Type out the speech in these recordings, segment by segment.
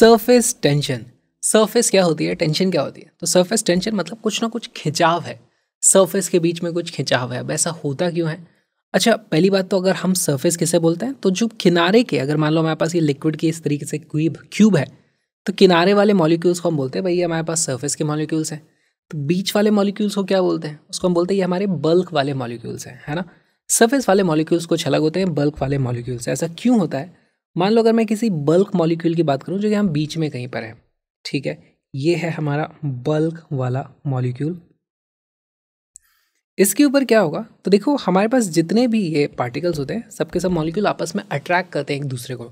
Surface tension surface क्या होती है टेंशन क्या होती है तो सरफेस टेंशन मतलब कुछ ना कुछ खिंचाव है सरफेस के बीच में कुछ खिंचाव है अब ऐसा होता क्यों है अच्छा पहली बात तो अगर हम सरफेस किसे बोलते हैं तो जो किनारे के अगर मान लो हमारे पास ये लिक्विड की इस तरीके से क्यूब क्यूब है तो किनारे वाले मॉलिक्यूल्स को हम बोलते हैं भाई हमारे पास सर्फेस के मॉलिक्यूल्स हैं तो बीच वाले मॉलिक्यूल्स को क्या बोलते हैं उसको हम बोलते हैं ये हमारे बल्क वाले मॉलिक्यूल्स हैं है ना सर्फेस वाले मॉलिक्यूल्स कुछ अलग होते हैं बल्क वाले मॉलिक्यूल्स ऐसा क्यों होता है मान लो अगर मैं किसी बल्क मॉलिक्यूल की बात करूँ जो कि हम बीच में कहीं पर है ठीक है ये है हमारा बल्क वाला मॉलिक्यूल इसके ऊपर क्या होगा तो देखो हमारे पास जितने भी ये पार्टिकल्स होते हैं सबके सब मॉलिक्यूल आपस में अट्रैक्ट करते हैं एक दूसरे को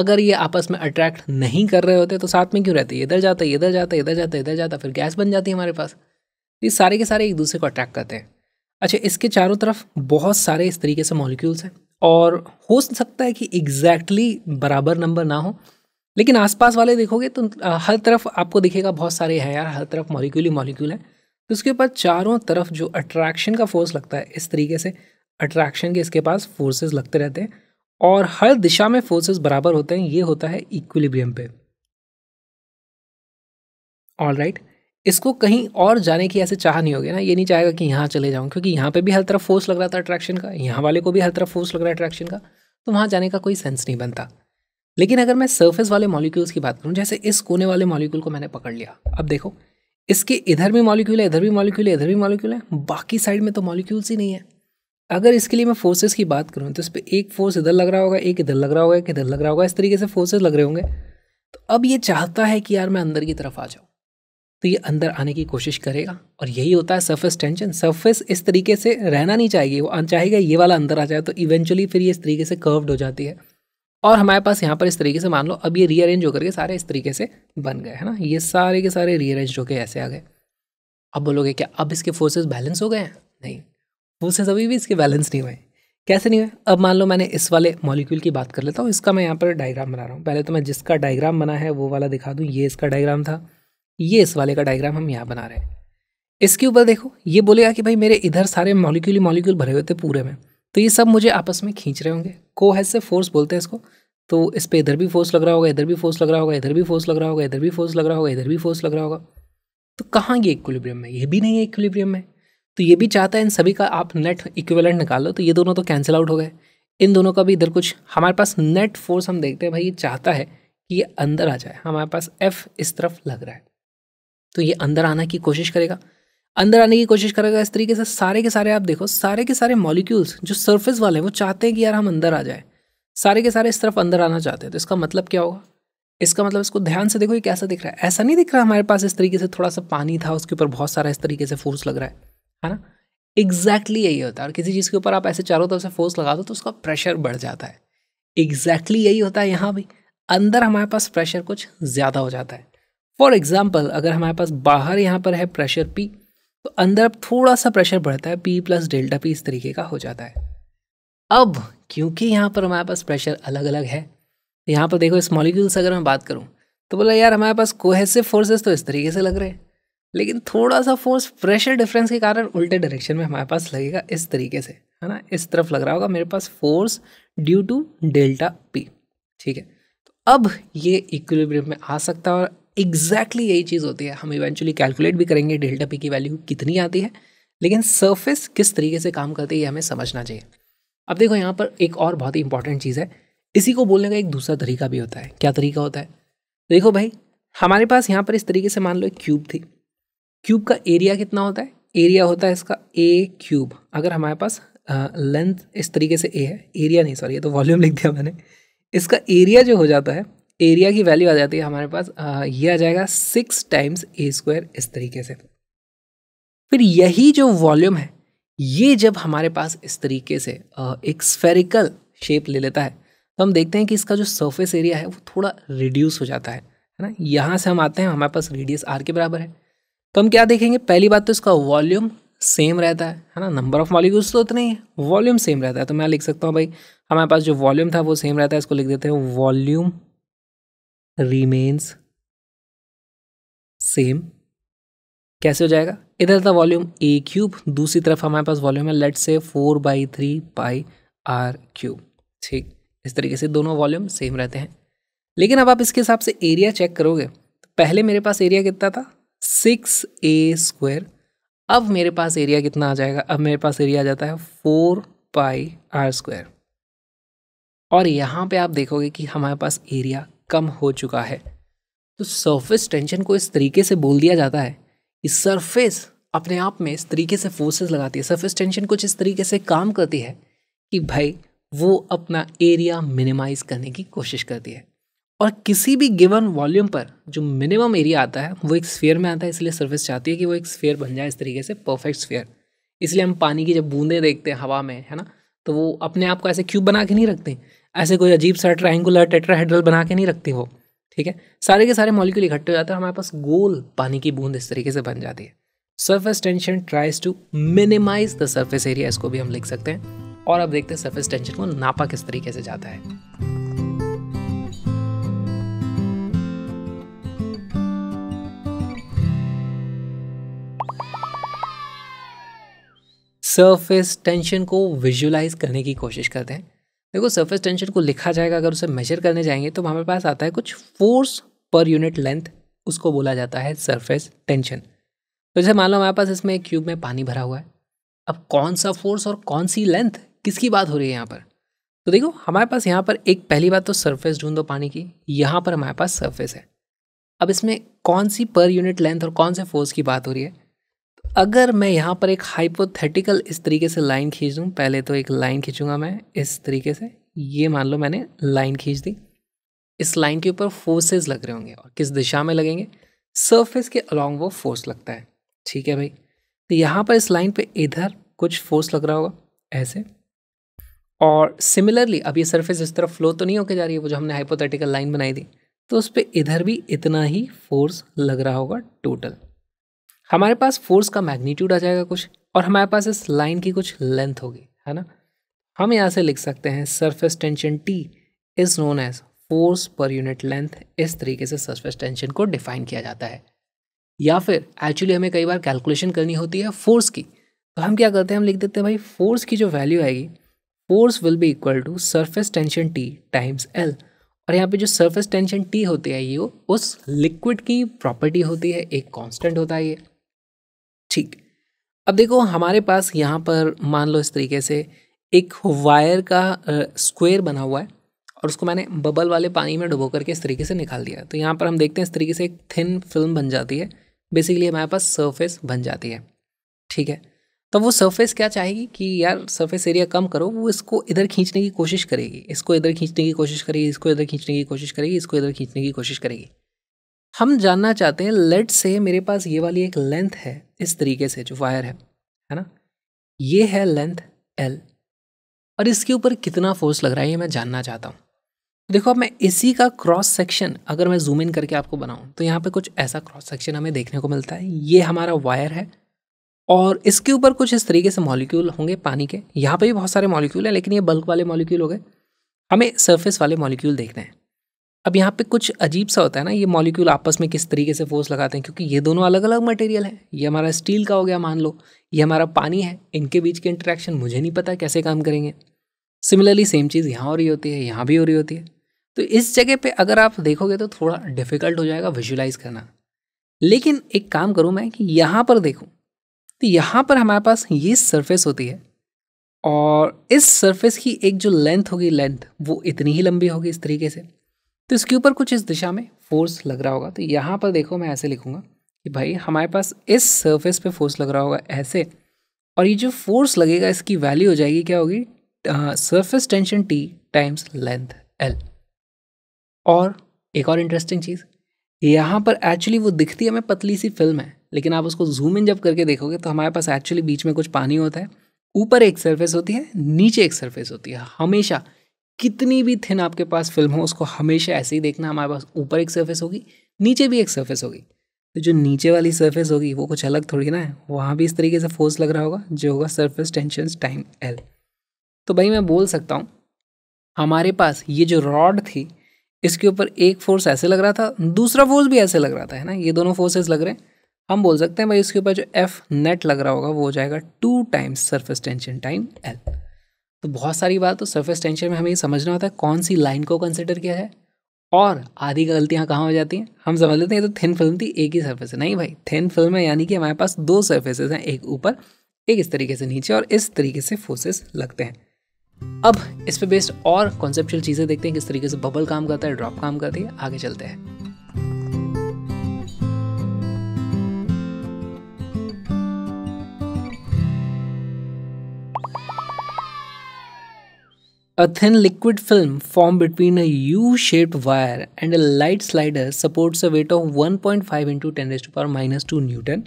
अगर ये आपस में अट्रैक्ट नहीं कर रहे होते तो साथ में क्यों रहते इधर जाता है इधर जाता इधर जाता इधर जाता फिर गैस बन जाती है हमारे पास ये सारे के सारे एक दूसरे को अट्रैक्ट करते हैं अच्छा इसके चारों तरफ बहुत सारे इस तरीके से मॉलिक्यूल्स हैं और हो सकता है कि एग्जैक्टली exactly बराबर नंबर ना हो लेकिन आसपास वाले देखोगे तो हर तरफ आपको दिखेगा बहुत सारे हैं यार हर तरफ मॉलिक्यूल ही मॉलिक्यूल है तो उसके ऊपर चारों तरफ जो अट्रैक्शन का फोर्स लगता है इस तरीके से अट्रैक्शन के इसके पास फोर्सेस लगते रहते हैं और हर दिशा में फोर्सेस बराबर होते हैं ये होता है इक्विलिब्रियम पे ऑल राइट right. इसको कहीं और जाने की ऐसे चाह नहीं होगी ना ये नहीं चाहेगा कि यहाँ चले जाऊँ क्योंकि यहाँ पे भी हर तरफ फोर्स लग रहा था अट्रैक्शन का यहाँ वाले को भी हर तरफ फोर्स लग रहा है अट्रैक्शन का तो वहाँ जाने का कोई सेंस नहीं बनता लेकिन अगर मैं सर्फेस वाले मॉलिक्यूल्स की बात करूँ जैसे इस कोने वाले मॉलिक्यूल को मैंने पकड़ लिया अब देखो इसके इधर भी मॉलिक्यूल है इधर भी मॉलिक्यूल है इधर भी मॉलिक्यूल है बाकी साइड में तो मॉलिक्यूल्स ही नहीं है अगर इसके लिए मैं फोर्सेस की बात करूँ तो इस पर एक फोर्स इधर लग रहा होगा एक इधर लग रहा होगा एक इधर लग रहा होगा इस तरीके से फोर्सेस लग रहे होंगे तो अब ये चाहता है कि यार मैं अंदर की तरफ आ जाऊँ तो ये अंदर आने की कोशिश करेगा और यही होता है सरफेस टेंशन सरफेस इस तरीके से रहना नहीं चाहिए वो चाहेगा ये वाला अंदर आ जाए तो इवेंचुअली फिर ये इस तरीके से कर्व्ड हो जाती है और हमारे पास यहाँ पर इस तरीके से मान लो अब ये रीअरेंज होकर के सारे इस तरीके से बन गए है ना ये सारे के सारे रीअरेंज होकर ऐसे आ गए अब बोलोगे क्या अब इसके फोर्सेज बैलेंस हो गए हैं नहीं फोर्सेज अभी भी इसके बैलेंस नहीं हुए कैसे नहीं हुए अब मान लो मैंने इस वाले मॉलिक्यूल की बात कर लेता हूँ इसका मैं यहाँ पर डायग्राम बना रहा हूँ पहले तो मैं जिसका डायग्राम बना है वो वाला दिखा दूँ ये इसका डायग्राम था ये इस वाले का डायग्राम हम यहाँ बना रहे हैं इसके ऊपर देखो ये बोलेगा कि भाई मेरे इधर सारे मॉलिक्यूल ही मॉलिक्यूल भरे हुए थे पूरे में तो ये सब मुझे आपस में खींच रहे होंगे को से फोर्स बोलते हैं इसको तो इस पर इधर भी फोर्स लग रहा होगा इधर भी फोर्स लग रहा होगा इधर भी फोर्स लग रहा होगा इधर भी फोर्स लग रहा होगा इधर भी फोर्स लग रहा होगा तो कहाँ ये इक्विलिब्रियम में ये भी नहीं है इक्विलिब्रियम में तो ये भी चाहता है इन सभी का आप नेट इक्विवेलेंट निकालो तो ये दोनों तो कैंसिल आउट हो गए इन दोनों का भी इधर कुछ हमारे पास नेट फोर्स हम देखते हैं भाई ये चाहता है कि ये अंदर आ जाए हमारे पास एफ इस तरफ लग रहा है तो ये अंदर आने की कोशिश करेगा अंदर आने की कोशिश करेगा इस तरीके से सारे के सारे आप देखो सारे के सारे मॉलिक्यूल्स जो सरफेस वाले हैं वो चाहते हैं कि यार हम अंदर आ जाए सारे के सारे इस तरफ अंदर आना चाहते हैं तो इसका मतलब क्या होगा इसका मतलब इसको ध्यान से देखो ये कैसा दिख रहा है ऐसा नहीं दिख रहा हमारे पास इस तरीके से थोड़ा सा पानी था उसके ऊपर बहुत सारा इस तरीके से फोर्स लग रहा है है ना एग्जैक्टली यही होता है और किसी चीज़ के ऊपर आप ऐसे चारों तरफ से फोर्स लगा दो तो उसका प्रेशर बढ़ जाता है एग्जैक्टली यही होता है यहाँ भी अंदर हमारे पास प्रेशर कुछ ज़्यादा हो जाता है फॉर एग्ज़ाम्पल अगर हमारे पास बाहर यहाँ पर है प्रेशर पी तो अंदर अब थोड़ा सा प्रेशर बढ़ता है पी प्लस डेल्टा पी इस तरीके का हो जाता है अब क्योंकि यहाँ पर हमारे पास प्रेशर अलग अलग है तो यहाँ पर देखो इस मॉलिक्यूल से अगर मैं बात करूँ तो बोला यार हमारे पास कोहेसिव फोर्सेस तो इस तरीके से लग रहे हैं लेकिन थोड़ा सा फोर्स प्रेशर डिफरेंस के कारण उल्टे डायरेक्शन में हमारे पास लगेगा इस तरीके से है ना इस तरफ लग रहा होगा मेरे पास force due to delta P ठीक है तो अब ये इक्विलिब्रियम में आ सकता है और एग्जैक्टली exactly यही चीज़ होती है हम इवेंचुअली कैलकुलेट भी करेंगे डेल्टा पी की वैल्यू कितनी आती है लेकिन सर्फेस किस तरीके से काम करती है ये हमें समझना चाहिए अब देखो यहाँ पर एक और बहुत ही इंपॉर्टेंट चीज़ है इसी को बोलने का एक दूसरा तरीका भी होता है क्या तरीका होता है देखो भाई हमारे पास यहाँ पर इस तरीके से मान लो एक क्यूब थी क्यूब का एरिया कितना होता है एरिया होता है इसका ए क्यूब अगर हमारे पास लेंथ इस तरीके से ए है एरिया नहीं सॉरी ये तो वॉल्यूम लिख दिया मैंने इसका एरिया जो हो जाता है एरिया की वैल्यू आ जाती है हमारे पास ये आ जाएगा सिक्स टाइम्स ए स्क्वायर इस तरीके से फिर यही जो वॉल्यूम है ये जब हमारे पास इस तरीके से एक स्फेरिकल शेप ले लेता है तो हम देखते हैं कि इसका जो सरफेस एरिया है वो थोड़ा रिड्यूस हो जाता है है ना यहाँ से हम आते हैं हमारे पास रेडियस आर के बराबर है तो हम क्या देखेंगे पहली बात तो इसका वॉल्यूम सेम रहता है है ना नंबर ऑफ मॉलिक्यूल्स तो उतने ही है वॉल्यूम सेम रहता है तो मैं लिख सकता हूँ भाई हमारे पास जो वॉल्यूम था वो सेम रहता है इसको लिख देते हैं वॉल्यूम रिमेन्स सेम कैसे हो जाएगा इधर था वॉल्यूम ए क्यूब दूसरी तरफ हमारे पास वॉल्यूम है लेट से four by three pi r cube ठीक इस तरीके से दोनों वॉल्यूम सेम रहते हैं लेकिन अब आप इसके हिसाब से एरिया चेक करोगे तो पहले मेरे पास एरिया कितना था सिक्स ए स्क्वेयर अब मेरे पास एरिया कितना आ जाएगा अब मेरे पास एरिया आ जाता है फोर पाई आर स्क्वायर और यहाँ पे आप देखोगे कि हमारे पास एरिया कम हो चुका है तो सरफेस टेंशन को इस तरीके से बोल दिया जाता है कि सरफेस अपने आप में इस तरीके से फोर्सेस लगाती है सरफेस टेंशन कुछ इस तरीके से काम करती है कि भाई वो अपना एरिया मिनिमाइज करने की कोशिश करती है और किसी भी गिवन वॉल्यूम पर जो मिनिमम एरिया आता है वो एक स्फेयर में आता है इसलिए सर्फेस चाहती है कि वो एक स्फेयर बन जाए इस तरीके से परफेक्ट स्फेयर इसलिए हम पानी की जब बूंदें देखते हैं हवा में है ना तो वो अपने आप को ऐसे क्यूब बना के नहीं रखते ऐसे कोई अजीब सा ट्राइंगुलर टेट्राहेड्रल बना के नहीं रखती वो ठीक है सारे के सारे मॉलिक्यूल इकट्ठे हो जाते हैं हमारे पास गोल पानी की बूंद इस तरीके से बन जाती है surface tension tries to minimize the surface area इसको भी हम लिख सकते हैं और अब देखते हैं सरफेस टेंशन को नापा किस तरीके से जाता है सरफेस टेंशन को विजुलाइज करने की कोशिश करते हैं देखो सरफेस टेंशन को लिखा जाएगा अगर उसे मेजर करने जाएंगे तो हमारे पास आता है कुछ फोर्स पर यूनिट लेंथ उसको बोला जाता है सरफेस टेंशन तो जैसे मान लो हमारे पास इसमें एक क्यूब में पानी भरा हुआ है अब कौन सा फोर्स और कौन सी लेंथ किसकी बात हो रही है यहाँ पर तो देखो हमारे पास यहाँ पर एक पहली बात तो सरफेस ढूंढ दो पानी की यहाँ पर हमारे पास सरफेस है अब इसमें कौन सी पर यूनिट लेंथ और कौन से फोर्स की बात हो रही है अगर मैं यहाँ पर एक हाइपोथेटिकल इस तरीके से लाइन खींच दूँ पहले तो एक लाइन खींचूंगा मैं इस तरीके से ये मान लो मैंने लाइन खींच दी इस लाइन के ऊपर फोर्सेस लग रहे होंगे और किस दिशा में लगेंगे सरफेस के अलॉन्ग वो फोर्स लगता है ठीक है भाई तो यहाँ पर इस लाइन पे इधर कुछ फोर्स लग रहा होगा ऐसे और सिमिलरली अब ये सरफेस इस तरफ फ्लो तो नहीं होकर जा रही है वो जो हमने हाइपोथेटिकल लाइन बनाई थी तो उस पर इधर भी इतना ही फोर्स लग रहा होगा टोटल हमारे पास फोर्स का मैग्नीट्यूड आ जाएगा कुछ और हमारे पास इस लाइन की कुछ लेंथ होगी है ना हम यहाँ से लिख सकते हैं surface tension T is known as force per unit length इस तरीके से सरफेस टेंशन को डिफाइन किया जाता है या फिर एक्चुअली हमें कई बार कैलकुलेशन करनी होती है फोर्स की तो हम क्या करते हैं हम लिख देते हैं भाई फोर्स की जो वैल्यू आएगी force will be equal to surface tension T times L और यहाँ पे जो सरफेस टेंशन टी होती है ये उस लिक्विड की प्रॉपर्टी होती है एक कांस्टेंट होता है ये ठीक अब देखो हमारे पास यहाँ पर मान लो इस तरीके से एक वायर का स्क्वायर बना हुआ है और उसको मैंने बबल वाले पानी में डुबो करके इस तरीके से निकाल दिया तो यहाँ पर हम देखते हैं इस तरीके से एक थिन फिल्म बन जाती है बेसिकली हमारे पास सरफेस बन जाती है ठीक है तो वो सरफेस क्या चाहेगी कि यार सरफेस एरिया कम करो वो इसको इधर खींचने की कोशिश करेगी इसको इधर खींचने की कोशिश करेगी इसको इधर खींचने की कोशिश करेगी इसको इधर खींचने की कोशिश करेगी हम जानना चाहते हैं लेट से मेरे पास ये वाली एक लेंथ है इस तरीके से जो वायर है है ना ये है लेंथ एल और इसके ऊपर कितना फोर्स लग रहा है ये मैं जानना चाहता हूँ देखो अब मैं इसी का क्रॉस सेक्शन अगर मैं जूम इन करके आपको बनाऊँ तो यहाँ पे कुछ ऐसा क्रॉस सेक्शन हमें देखने को मिलता है ये हमारा वायर है और इसके ऊपर कुछ इस तरीके से मॉलिक्यूल होंगे पानी के यहाँ पे भी बहुत सारे मॉलिक्यूल हैं लेकिन ये बल्क वाले मॉलिक्यूल हो गए हमें सरफेस वाले मॉलिक्यूल देखने हैं अब यहाँ पे कुछ अजीब सा होता है ना ये मॉलिक्यूल आपस में किस तरीके से फोर्स लगाते हैं क्योंकि ये दोनों अलग अलग मटेरियल है ये हमारा स्टील का हो गया मान लो ये हमारा पानी है इनके बीच के इंटरेक्शन मुझे नहीं पता कैसे काम करेंगे सिमिलरली सेम चीज़ यहाँ हो रही होती है यहाँ भी हो रही होती है तो इस जगह पे अगर आप देखोगे तो थोड़ा डिफ़िकल्ट हो जाएगा विजुलाइज करना लेकिन एक काम करूँ मैं कि यहाँ पर देखूँ तो यहाँ पर हमारे पास ये सरफेस होती है और इस सरफेस की एक जो लेंथ होगी लेंथ वो इतनी ही लंबी होगी इस तरीके से तो इसके ऊपर कुछ इस दिशा में फोर्स लग रहा होगा तो यहाँ पर देखो मैं ऐसे लिखूँगा कि भाई हमारे पास इस सरफेस पे फोर्स लग रहा होगा ऐसे और ये जो फोर्स लगेगा इसकी वैल्यू हो जाएगी क्या होगी surface tension T times length L और एक और इंटरेस्टिंग चीज़ यहाँ पर एक्चुअली वो दिखती हमें पतली सी फिल्म है लेकिन आप उसको जूम इन जब करके देखोगे तो हमारे पास एक्चुअली बीच में कुछ पानी होता है ऊपर एक सरफेस होती है नीचे एक सरफेस होती है हमेशा कितनी भी थिन आपके पास फिल्म हो उसको हमेशा ऐसे ही देखना हमारे पास ऊपर एक सर्फेस होगी नीचे भी एक सर्फेस होगी तो जो नीचे वाली सर्फेस होगी वो कुछ अलग थोड़ी ना है वहाँ भी इस तरीके से फोर्स लग रहा होगा जो होगा सर्फेस टेंशन टाइम एल तो भाई मैं बोल सकता हूँ हमारे पास ये जो रॉड थी इसके ऊपर एक फोर्स ऐसे लग रहा था दूसरा फोर्स भी ऐसे लग रहा था है ना ये दोनों फोर्सेस लग रहे हैं हम बोल सकते हैं भाई इसके ऊपर जो एफ नेट लग रहा होगा वो हो जाएगा two times surface tension time L तो बहुत सारी बात तो सरफेस टेंशन में हमें ये समझना होता है कौन सी लाइन को कंसिडर किया है और आधी गलतियाँ कहाँ हो जाती हैं हम समझ लेते हैं ये तो थिन फिल्म थी एक ही सर्फेस है नहीं भाई थिन फिल्म है यानी कि हमारे पास दो सर्फेसेज हैं एक ऊपर एक इस तरीके से नीचे और इस तरीके से फोर्सेस लगते हैं अब इस पे बेस्ड और कॉन्सेप्चुअल चीज़ें देखते हैं किस तरीके से बबल काम करता है ड्रॉप काम करती है आगे चलते हैं A thin liquid film formed between a U-shaped wire and a light slider supports a weight of 1.5 into 10 raised to power minus 2 Newton.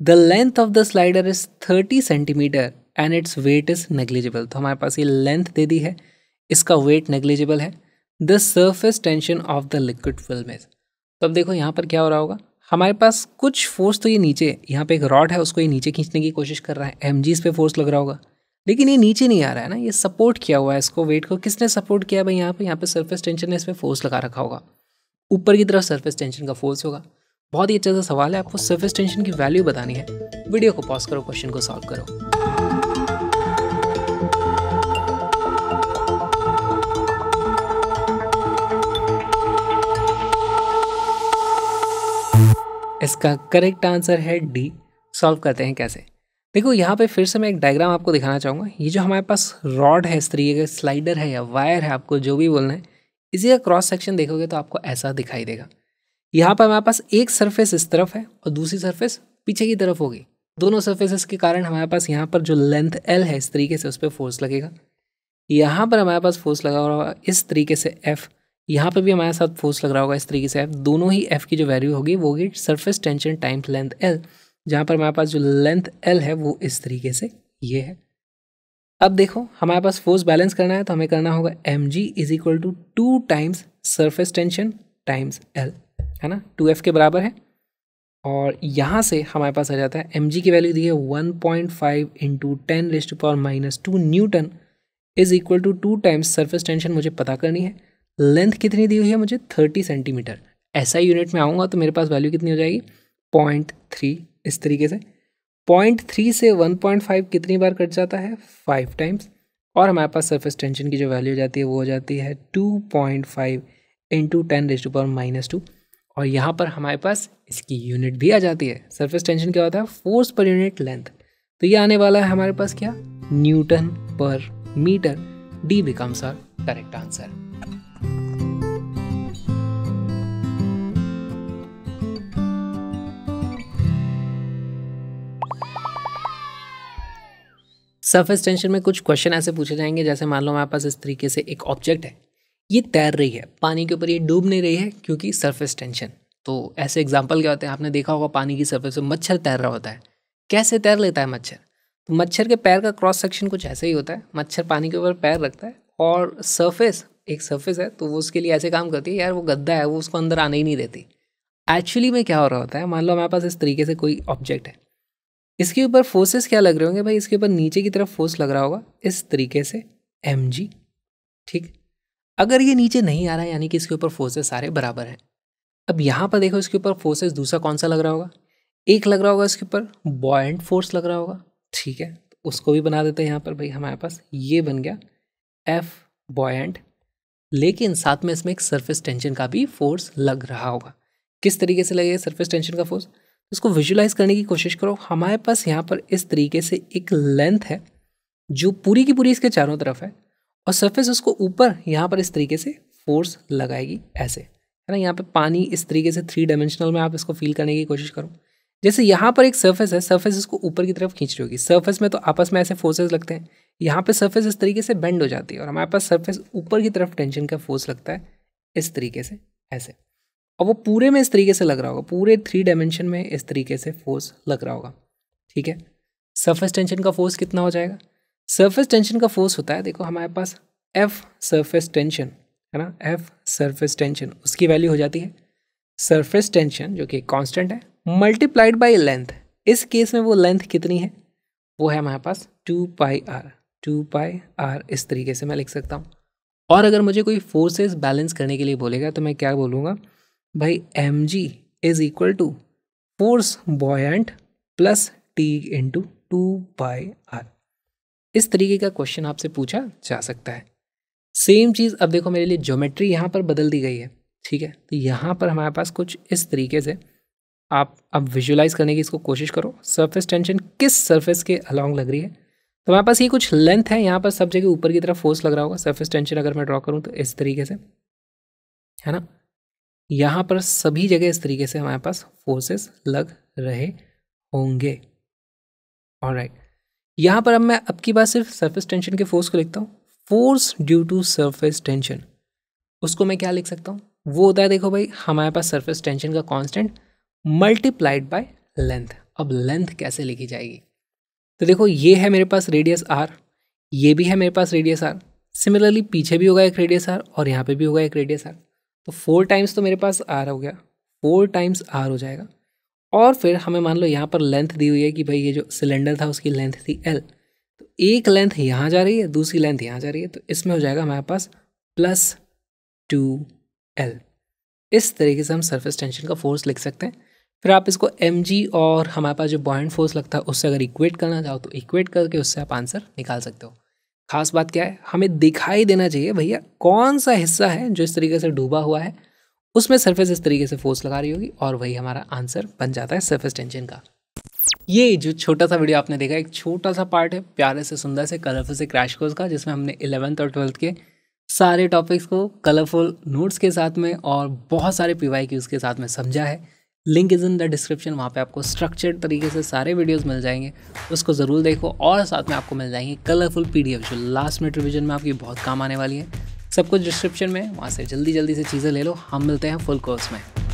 The length of the slider is 30 centimeter and its weight is negligible. तो हमारे पास ये length दे दी है इसका weight negligible है the surface tension of the liquid film is तो अब देखो यहाँ पर क्या हो रहा होगा हमारे पास कुछ फोर्स तो ये नीचे यहाँ पे एक रॉड है उसको ये नीचे खींचने की कोशिश कर रहा है एम पे फोर्स लग रहा होगा लेकिन ये नीचे नहीं आ रहा है ना ये सपोर्ट किया हुआ है इसको वेट को किसने सपोर्ट किया भाई यहाँ पे यहाँ पे सरफेस टेंशन ने इसमें फोर्स लगा रखा होगा ऊपर की तरफ सरफेस टेंशन का फोर्स होगा बहुत ही अच्छा सा सवाल है आपको सरफेस टेंशन की वैल्यू बतानी है वीडियो को पॉज करो क्वेश्चन को सॉल्व करो इसका करेक्ट आंसर है डी सॉल्व करते हैं कैसे देखो यहाँ पे फिर से मैं एक डायग्राम आपको दिखाना चाहूँगा ये जो हमारे पास रॉड है इस तरीके का स्लाइडर है या वायर है आपको जो भी बोलना है इसी का क्रॉस सेक्शन देखोगे तो आपको ऐसा दिखाई देगा यहाँ पर हमारे पास एक सरफेस इस तरफ है और दूसरी सरफेस पीछे की तरफ होगी दोनों सर्फेसिस के कारण हमारे पास यहाँ पर जो लेंथ एल है इस तरीके से उस पर फोर्स लगेगा यहाँ पर हमारे पास फोर्स लगा हुआ होगा इस तरीके से एफ़ यहाँ पर भी हमारे साथ फोर्स लग रहा होगा इस तरीके से एफ दोनों ही एफ़ की जो वैल्यू होगी वो होगी surface tension times length L जहाँ पर हमारे पास जो लेंथ एल है वो इस तरीके से ये है अब देखो हमारे पास फोर्स बैलेंस करना है तो हमें करना होगा M G is equal to two times surface tension times L है ना टू एफ के बराबर है और यहाँ से हमारे पास आ जाता है एम जी की वैल्यू दी है one point five into ten raised to power minus two newton is equal to two times surface tension मुझे पता करनी है लेंथ कितनी दी हुई है मुझे थर्टी सेंटीमीटर ऐसा यूनिट में आऊँगा तो मेरे पास वैल्यू कितनी हो जाएगी पॉइंट थ्री इस तरीके से पॉइंट थ्री से वन पॉइंट फाइव कितनी बार कट जाता है फाइव टाइम्स और हमारे पास सरफेस टेंशन की जो वैल्यू जाती है वो हो जाती है two point five into ten raise to power minus two और यहाँ पर हमारे पास इसकी यूनिट भी आ जाती है सरफेस टेंशन क्या होता है फोर्स पर यूनिट लेंथ तो ये आने वाला है हमारे पास क्या newton per metre D becomes our correct answer surface tension में कुछ क्वेश्चन ऐसे पूछे जाएंगे जैसे मान लो हमारे पास इस तरीके से एक ऑब्जेक्ट है ये तैर रही है पानी के ऊपर ये डूब नहीं रही है क्योंकि सरफेस टेंशन तो ऐसे एग्जाम्पल क्या होते हैं आपने देखा होगा पानी की सरफेस पर मच्छर तैर रहा होता है कैसे तैर लेता है मच्छर तो मच्छर के पैर का क्रॉस सेक्शन कुछ ऐसे ही होता है मच्छर पानी के ऊपर पैर रखता है और सरफेस एक सरफेस है तो वो उसके लिए ऐसे काम करती है यार वो गद्दा है वो उसको अंदर आने ही नहीं देती एक्चुअली में क्या हो रहा होता है मान लो हमारे पास इस तरीके से कोई ऑब्जेक्ट है इसके ऊपर फोर्सेस क्या लग रहे होंगे भाई इसके ऊपर नीचे की तरफ फोर्स लग रहा होगा इस तरीके से एम जी ठीक अगर ये नीचे नहीं आ रहा है यानी कि इसके ऊपर फोर्सेस सारे बराबर हैं अब यहाँ पर देखो इसके ऊपर फोर्सेस दूसरा कौन सा लग रहा होगा एक लग रहा होगा इसके ऊपर बॉयंट फोर्स लग रहा होगा ठीक है तो उसको भी बना देते हैं यहाँ पर भाई हमारे पास ये बन गया एफ बॉयंट लेकिन साथ में इसमें एक सरफेस टेंशन का भी फोर्स लग रहा होगा किस तरीके से लगेगा सरफेस टेंशन का फोर्स इसको विजुलाइज करने की कोशिश करो हमारे पास यहाँ पर इस तरीके से एक लेंथ है जो पूरी की पूरी इसके चारों तरफ है और सरफेस उसको ऊपर यहाँ पर इस तरीके से फोर्स लगाएगी ऐसे है ना यहाँ पे पानी इस तरीके से थ्री डायमेंशनल में आप इसको फील करने की कोशिश करो जैसे यहाँ पर एक सर्फेस है सर्फेस इसको ऊपर की तरफ खींच रही होगी सर्फेस में तो आपस में ऐसे फोर्सेज लगते हैं यहाँ पर सर्फेस इस तरीके से बेंड हो जाती है और हमारे पास सर्फेस ऊपर की तरफ टेंशन का फोर्स लगता है इस तरीके से ऐसे और वो पूरे में इस तरीके से लग रहा होगा पूरे थ्री डायमेंशन में इस तरीके से फोर्स लग रहा होगा ठीक है सरफेस टेंशन का फोर्स कितना हो जाएगा सरफेस टेंशन का फोर्स होता है देखो हमारे पास एफ सरफेस टेंशन है ना एफ सरफेस टेंशन उसकी वैल्यू हो जाती है सरफेस टेंशन जो कि कांस्टेंट है मल्टीप्लाइड बाय लेंथ इस केस में वो लेंथ कितनी है वो है हमारे पास two pi R two pi R इस तरीके से मैं लिख सकता हूँ और अगर मुझे कोई फोर्सेस बैलेंस करने के लिए बोलेगा तो मैं क्या बोलूँगा भाई M G is equal to force buoyant plus T into two pi R इस तरीके का क्वेश्चन आपसे पूछा जा सकता है सेम चीज़ अब देखो मेरे लिए ज्योमेट्री यहाँ पर बदल दी गई है ठीक है तो यहाँ पर हमारे पास कुछ इस तरीके से आप अब विजुलाइज करने की इसको कोशिश करो सरफेस टेंशन किस सरफेस के अलॉन्ग लग रही है तो हमारे पास ये कुछ लेंथ है यहाँ पर सब जगह ऊपर की तरफ फोर्स लग रहा होगा सरफेस टेंशन अगर मैं ड्रॉ करूँ तो इस तरीके से है ना यहाँ पर सभी जगह इस तरीके से हमारे पास फोर्सेस लग रहे होंगे और राइट यहाँ पर अब मैं अब की बात सिर्फ सरफेस टेंशन के फोर्स को लिखता हूँ force due to surface tension उसको मैं क्या लिख सकता हूँ वो होता है देखो भाई हमारे पास सरफेस टेंशन का कांस्टेंट मल्टीप्लाइड बाय लेंथ अब लेंथ कैसे लिखी जाएगी तो देखो ये है मेरे पास रेडियस आर ये भी है मेरे पास रेडियस आर सिमिलरली पीछे भी होगा एक रेडियस आर और यहाँ पे भी होगा एक रेडियस आर तो फोर टाइम्स तो मेरे पास आर हो गया फोर टाइम्स आर हो जाएगा और फिर हमें मान लो यहाँ पर लेंथ दी हुई है कि भाई ये जो सिलेंडर था उसकी लेंथ थी एल तो एक लेंथ यहाँ जा रही है दूसरी लेंथ यहाँ जा रही है तो इसमें हो जाएगा हमारे पास प्लस टू एल इस तरीके से हम सरफेस टेंशन का फोर्स लिख सकते हैं फिर आप इसको एम जी और हमारे पास जो बॉइंट फोर्स लगता है उससे अगर इक्वेट करना चाहो तो इक्वेट करके उससे आप आंसर निकाल सकते हो खास बात क्या है हमें दिखाई देना चाहिए भैया कौन सा हिस्सा है जो इस तरीके से डूबा हुआ है उसमें सरफेस इस तरीके से फोर्स लगा रही होगी और वही हमारा आंसर बन जाता है सरफेस टेंशन का ये जो छोटा सा वीडियो आपने देखा एक छोटा सा पार्ट है प्यारे से सुंदर से कलरफुल से क्रैश कोर्स का जिसमें हमने इलेवंथ और ट्वेल्थ के सारे टॉपिक्स को कलरफुल नोट्स के साथ में और बहुत सारे पी वाई के साथ में समझा है link is in the description वहाँ पे आपको स्ट्रक्चर्ड तरीके से सारे वीडियोस मिल जाएंगे उसको ज़रूर देखो और साथ में आपको मिल जाएंगे कलरफुल पी एफ जो लास्ट मिनट रिविजन में आपकी बहुत काम आने वाली है सब कुछ डिस्क्रिप्शन में वहाँ से जल्दी जल्दी से चीज़ें ले लो हम मिलते हैं फुल कोर्स में